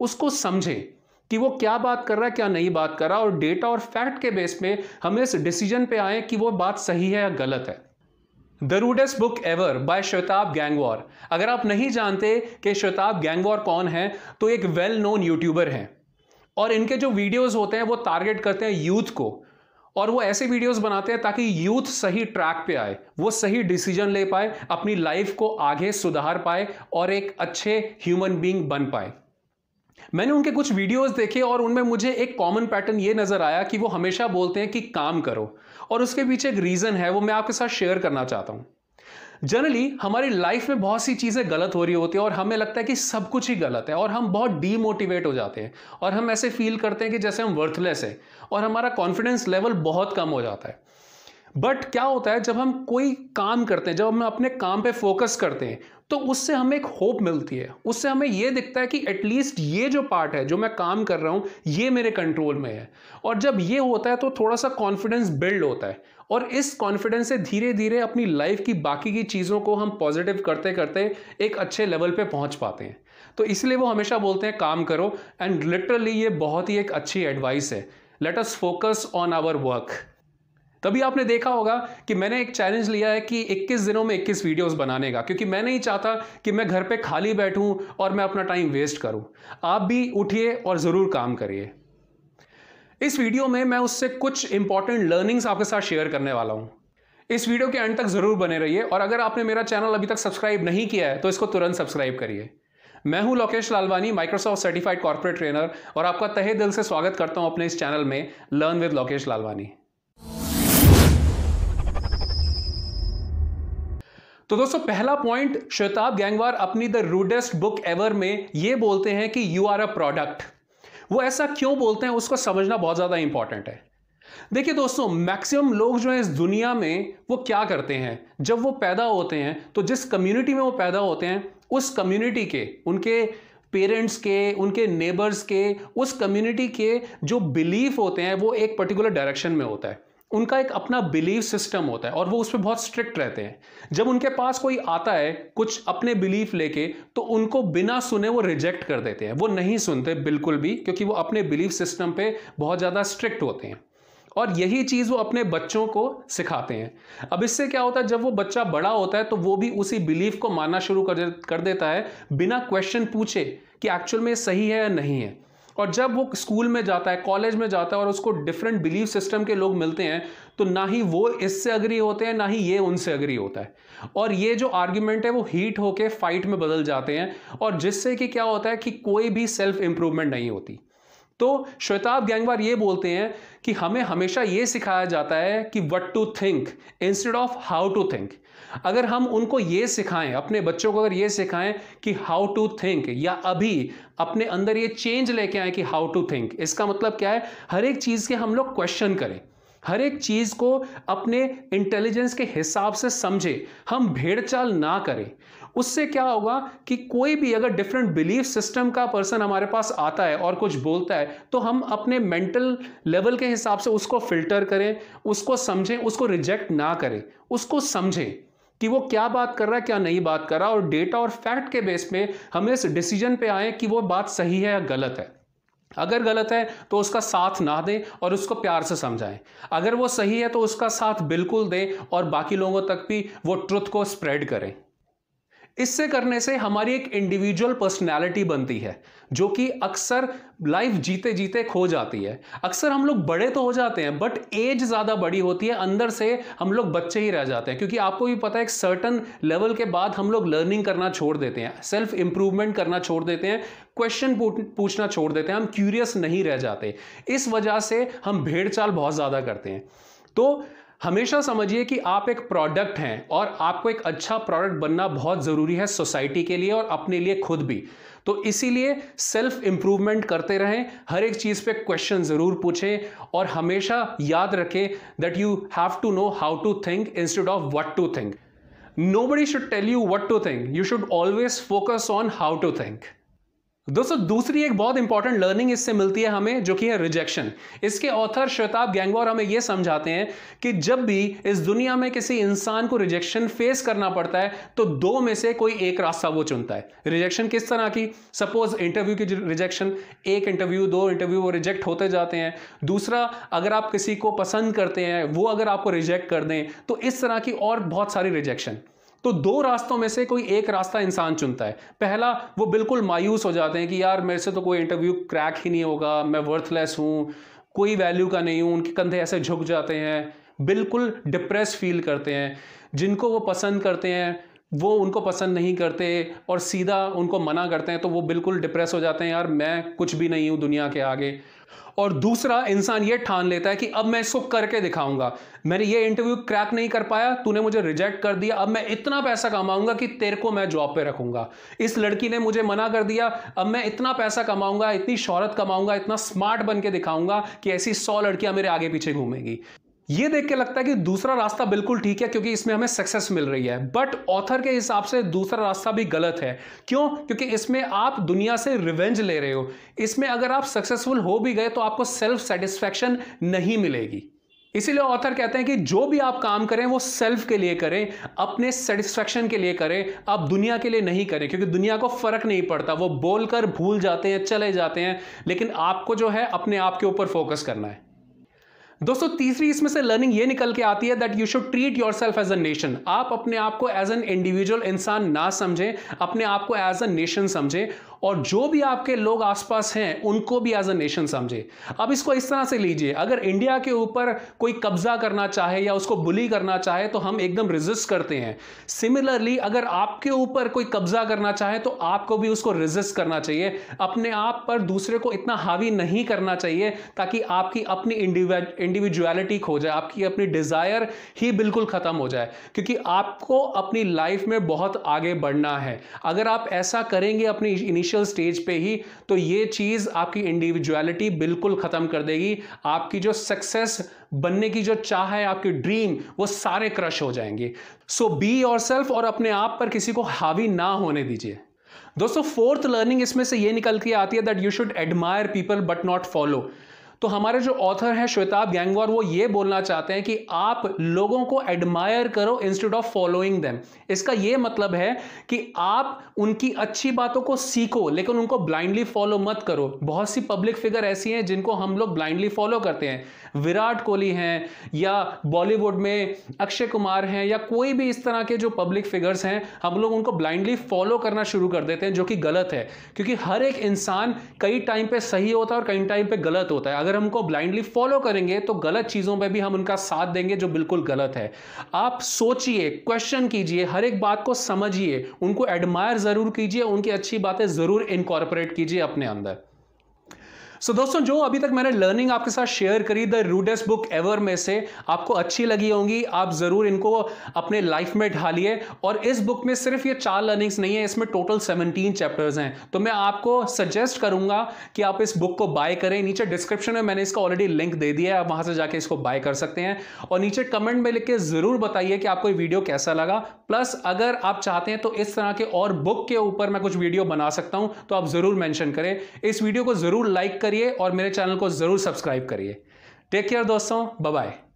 उसको समझें कि वो क्या बात कर रहा है क्या नहीं बात कर रहा और डेटा और फैक्ट के बेस में हम इस डिसीजन पे आए कि वो बात सही है या गलत है the rudest book ever by Swetabh Gangwar अगर आप नहीं जानते कि श्वेताब गैंगवार कौन है तो एक वेल नोन यूट्यूबर हैं और इनके जो वीडियोस होते हैं वो टारगेट करते हैं यूथ को और वो ऐसे वीडियोस बनाते हैं ताकि यूथ सही ट्रैक पे आए वो सही डिसीजन ले पाए अपनी लाइफ को आगे सुधार पाए और एक अच्छे ह्यूमन बीइंग बन पाए मैंने उनके कुछ वीडियोस देखे और उनमें मुझे एक कॉमन पैटर्न ये नज़र आया कि वो हमेशा बोलते हैं कि काम करो और उसके पीछे एक रीज़न है वो मैं आपके साथ शेयर करना चाहता हूँ जनरली हमारी लाइफ में बहुत सी चीज़ें गलत हो रही होती है और हमें लगता है कि सब कुछ ही गलत है और हम बहुत डीमोटिवेट हो जाते हैं और हम ऐसे फील करते हैं कि जैसे हम वर्थलेस हैं और हमारा कॉन्फिडेंस लेवल बहुत कम हो जाता है बट क्या होता है जब हम कोई काम करते हैं जब हम अपने काम पे फोकस करते हैं तो उससे हमें एक होप मिलती है उससे हमें यह दिखता है कि एटलीस्ट ये जो पार्ट है जो मैं काम कर रहा हूँ ये मेरे कंट्रोल में है और जब ये होता है तो थोड़ा सा कॉन्फिडेंस बिल्ड होता है और इस कॉन्फिडेंस से धीरे धीरे अपनी लाइफ की बाकी की चीज़ों को हम पॉजिटिव करते करते एक अच्छे लेवल पे पहुंच पाते हैं तो इसलिए वो हमेशा बोलते हैं काम करो एंड लिटरली ये बहुत ही एक अच्छी एडवाइस है let us focus on our work तभी आपने देखा होगा कि मैंने एक चैलेंज लिया है कि 21 दिनों में 21 वीडियोस बनाने का क्योंकि मैं नहीं चाहता कि मैं घर पे खाली बैठूं और मैं अपना टाइम वेस्ट करूं आप भी उठिए और ज़रूर काम करिए इस वीडियो में मैं उससे कुछ इंपॉर्टेंट लर्निंग्स आपके साथ शेयर करने वाला हूँ इस वीडियो के एंड तक ज़रूर बने रहिए और अगर आपने मेरा चैनल अभी तक सब्सक्राइब नहीं किया है तो इसको तुरंत सब्सक्राइब करिए मैं हूं Lokesh Lalwani Microsoft certified corporate trainer और आपका तहे दिल से स्वागत करता हूं अपने इस चैनल में लर्न विद लोकेश लालवानी तो दोस्तों पहला पॉइंट श्वेताब गैंगवार अपनी द रूडेस्ट बुक एवर में ये बोलते हैं कि यू आर अ प्रोडक्ट वो ऐसा क्यों बोलते हैं उसको समझना बहुत ज़्यादा इंपॉर्टेंट है देखिए दोस्तों मैक्सिमम लोग जो हैं इस दुनिया में वो क्या करते हैं जब वो पैदा होते हैं तो जिस कम्युनिटी में वो पैदा होते हैं उस कम्युनिटी के उनके पेरेंट्स के उनके नेबर्स के उस कम्युनिटी के जो बिलीफ होते हैं वो एक पर्टिकुलर डायरेक्शन में होता है उनका एक अपना बिलीव सिस्टम होता है और वो उस पर बहुत स्ट्रिक्ट रहते हैं जब उनके पास कोई आता है कुछ अपने बिलीफ लेके तो उनको बिना सुने वो रिजेक्ट कर देते हैं वो नहीं सुनते बिल्कुल भी क्योंकि वो अपने बिलीफ सिस्टम पे बहुत ज़्यादा स्ट्रिक्ट होते हैं और यही चीज़ वो अपने बच्चों को सिखाते हैं अब इससे क्या होता है जब वो बच्चा बड़ा होता है तो वो भी उसी बिलीफ को मानना शुरू कर देता है बिना क्वेश्चन पूछे कि एक्चुअल में सही है या नहीं है और जब वो स्कूल में जाता है कॉलेज में जाता है और उसको डिफरेंट बिलीफ सिस्टम के लोग मिलते हैं तो ना ही वो इससे अग्री होते हैं ना ही ये उनसे अग्री होता है और ये जो आर्ग्यूमेंट है वो हीट होके फाइट में बदल जाते हैं और जिससे कि क्या होता है कि कोई भी सेल्फ इंप्रूवमेंट नहीं होती तो श्वेताब गैंगवार ये बोलते हैं कि हमें हमेशा ये सिखाया जाता है कि what to think instead of how to think अगर हम उनको ये सिखाएं अपने बच्चों को अगर ये सिखाएं कि हाउ टू थिंक या अभी अपने अंदर ये चेंज लेके आए कि हाउ टू थिंक इसका मतलब क्या है हर एक चीज़ के हम लोग क्वेश्चन करें हर एक चीज़ को अपने इंटेलिजेंस के हिसाब से समझे हम भेड़ चाल ना करें उससे क्या होगा कि कोई भी अगर डिफरेंट बिलीफ सिस्टम का पर्सन हमारे पास आता है और कुछ बोलता है तो हम अपने मेंटल लेवल के हिसाब से उसको फिल्टर करें उसको समझें उसको रिजेक्ट ना करें उसको समझें कि वो क्या बात कर रहा है क्या नहीं बात कर रहा और डेटा और फैक्ट के बेस पे हम इस डिसीजन पे आए कि वो बात सही है या गलत है अगर गलत है तो उसका साथ ना दें और उसको प्यार से समझाएं अगर वो सही है तो उसका साथ बिल्कुल दें और बाकी लोगों तक भी वो ट्रुथ को स्प्रेड करें इससे करने से हमारी एक इंडिविजुअल पर्सनैलिटी बनती है जो कि अक्सर लाइफ जीते जीते खो जाती है अक्सर हम लोग बड़े तो हो जाते हैं बट एज ज़्यादा बड़ी होती है अंदर से हम लोग बच्चे ही रह जाते हैं क्योंकि आपको भी पता है एक सर्टन लेवल के बाद हम लोग लर्निंग करना छोड़ देते हैं सेल्फ इंप्रूवमेंट करना छोड़ देते हैं क्वेश्चन पूछना छोड़ देते हैं हम क्यूरियस नहीं रह जाते इस वजह से हम भेड़ चाल बहुत ज़्यादा करते हैं तो हमेशा समझिए कि आप एक प्रोडक्ट हैं और आपको एक अच्छा प्रोडक्ट बनना बहुत ज़रूरी है सोसाइटी के लिए और अपने लिए खुद भी तो इसीलिए सेल्फ इंप्रूवमेंट करते रहें हर एक चीज़ पे क्वेश्चन ज़रूर पूछें और हमेशा याद रखें that you have to know how to think instead of what to think nobody should tell you what to think you should always focus on how to think दोस्तों दूसरी एक बहुत इंपॉर्टेंट लर्निंग इससे मिलती है हमें जो कि है रिजेक्शन इसके ऑथर श्वेताब गैंगवार हमें यह समझाते हैं कि जब भी इस दुनिया में किसी इंसान को रिजेक्शन फेस करना पड़ता है तो दो में से कोई एक रास्ता वो चुनता है रिजेक्शन किस तरह की सपोज इंटरव्यू की रिजेक्शन एक इंटरव्यू दो इंटरव्यू वो रिजेक्ट होते जाते हैं दूसरा अगर आप किसी को पसंद करते हैं वो अगर आपको रिजेक्ट कर दें तो इस तरह की और बहुत सारी रिजेक्शन तो दो रास्तों में से कोई एक रास्ता इंसान चुनता है पहला वो बिल्कुल मायूस हो जाते हैं कि यार मेरे से तो कोई इंटरव्यू क्रैक ही नहीं होगा मैं वर्थलेस हूँ कोई वैल्यू का नहीं हूँ उनके कंधे ऐसे झुक जाते हैं बिल्कुल डिप्रेस फील करते हैं जिनको वो पसंद करते हैं वो उनको पसंद नहीं करते और सीधा उनको मना करते हैं तो वो बिल्कुल डिप्रेस हो जाते हैं यार मैं कुछ भी नहीं हूँ दुनिया के आगे और दूसरा इंसान ये ठान लेता है कि अब मैं इसको करके दिखाऊंगा मैंने ये इंटरव्यू क्रैक नहीं कर पाया तूने मुझे रिजेक्ट कर दिया अब मैं इतना पैसा कमाऊंगा कि तेरे को मैं जॉब पे रखूंगा इस लड़की ने मुझे मना कर दिया अब मैं इतना पैसा कमाऊंगा इतनी शौहरत कमाऊंगा इतना स्मार्ट बन के दिखाऊंगा कि ऐसी सौ लड़कियां मेरे आगे पीछे घूमेंगी ये देख के लगता है कि दूसरा रास्ता बिल्कुल ठीक है क्योंकि इसमें हमें सक्सेस मिल रही है बट ऑथर के हिसाब से दूसरा रास्ता भी गलत है क्यों क्योंकि इसमें आप दुनिया से रिवेंज ले रहे हो इसमें अगर आप सक्सेसफुल हो भी गए तो आपको सेल्फ सेटिस्फैक्शन नहीं मिलेगी इसीलिए ऑथर कहते हैं कि जो भी आप काम करें वो सेल्फ के लिए करें अपने सेटिस्फैक्शन के लिए करें आप दुनिया के लिए नहीं करें क्योंकि दुनिया को फर्क नहीं पड़ता वो बोलकर भूल जाते हैं चले जाते हैं लेकिन आपको जो है अपने आप के ऊपर फोकस करना है दोस्तों तीसरी इसमें से लर्निंग ये निकल के आती है that you should treat yourself as a nation आप अपने आप को एज एन इंडिविजुअल इंसान ना समझें अपने आप को एज अ नेशन समझें और जो भी आपके लोग आसपास हैं उनको भी एज अ नेशन समझे अब इसको इस तरह से लीजिए अगर इंडिया के ऊपर कोई कब्जा करना चाहे या उसको बुली करना चाहे तो हम एकदम रिजिस्ट करते हैं सिमिलरली अगर आपके ऊपर कोई कब्जा करना चाहे तो आपको भी उसको रिजिस्ट करना चाहिए अपने आप पर दूसरे को इतना हावी नहीं करना चाहिए ताकि आपकी अपनी इंडिविजुअल इंडिविजुअलिटी खो जाए आपकी अपनी डिज़ायर ही बिल्कुल ख़त्म हो जाए क्योंकि आपको अपनी लाइफ में बहुत आगे बढ़ना है अगर आप ऐसा करेंगे अपनी इनिशियल स्टेज पे ही तो ये चीज़ आपकी इंडिविजुअलिटी बिल्कुल ख़त्म कर देगी आपकी जो सक्सेस बनने की जो चाह है आपकी ड्रीम वो सारे क्रश हो जाएंगे सो बी योर सेल्फ और अपने आप पर किसी को हावी ना होने दीजिए दोस्तों फोर्थ लर्निंग इसमें से ये निकल के आती है that you should admire people but not follow तो हमारे जो ऑथर हैं श्वेताब गैंगवार वो ये बोलना चाहते हैं कि आप लोगों को एडमायर करो इंस्टेड ऑफ फॉलोइंग देम इसका ये मतलब है कि आप उनकी अच्छी बातों को सीखो लेकिन उनको ब्लाइंडली फॉलो मत करो बहुत सी पब्लिक फिगर ऐसी हैं जिनको हम लोग ब्लाइंडली फॉलो करते हैं विराट कोहली हैं या बॉलीवुड में अक्षय कुमार हैं या कोई भी इस तरह के जो पब्लिक फिगर्स हैं हम लोग उनको ब्लाइंडली फॉलो करना शुरू कर देते हैं जो कि गलत है क्योंकि हर एक इंसान कई टाइम पे सही होता है और कई टाइम पे गलत होता है अगर अगर हम उनको ब्लाइंडली फॉलो करेंगे तो गलत चीज़ों पे भी हम उनका साथ देंगे जो बिल्कुल गलत है आप सोचिए क्वेश्चन कीजिए हर एक बात को समझिए उनको एडमायर ज़रूर कीजिए उनकी अच्छी बातें ज़रूर इनकॉर्पोरेट कीजिए अपने अंदर सो so, दोस्तों जो अभी तक मैंने लर्निंग आपके साथ शेयर करी द रूडेस्ट बुक एवर में से आपको अच्छी लगी होंगी आप ज़रूर इनको अपने लाइफ में ढालिए और इस बुक में सिर्फ ये चार लर्निंग्स नहीं है इसमें टोटल सेवनटीन चैप्टर्स हैं तो मैं आपको सजेस्ट करूंगा कि आप इस बुक को बाय करें नीचे डिस्क्रिप्शन में मैंने इसका ऑलरेडी लिंक दे दिया है आप वहां से जाके इसको बाय कर सकते हैं और नीचे कमेंट में लिख के ज़रूर बताइए कि आपको ये वीडियो कैसा लगा प्लस अगर आप चाहते हैं तो इस तरह के और बुक के ऊपर मैं कुछ वीडियो बना सकता हूं तो आप ज़रूर मैंशन करें इस वीडियो को ज़रूर लाइक करें करिए और मेरे चैनल को ज़रूर सब्सक्राइब करिए टेक केयर दोस्तों बाय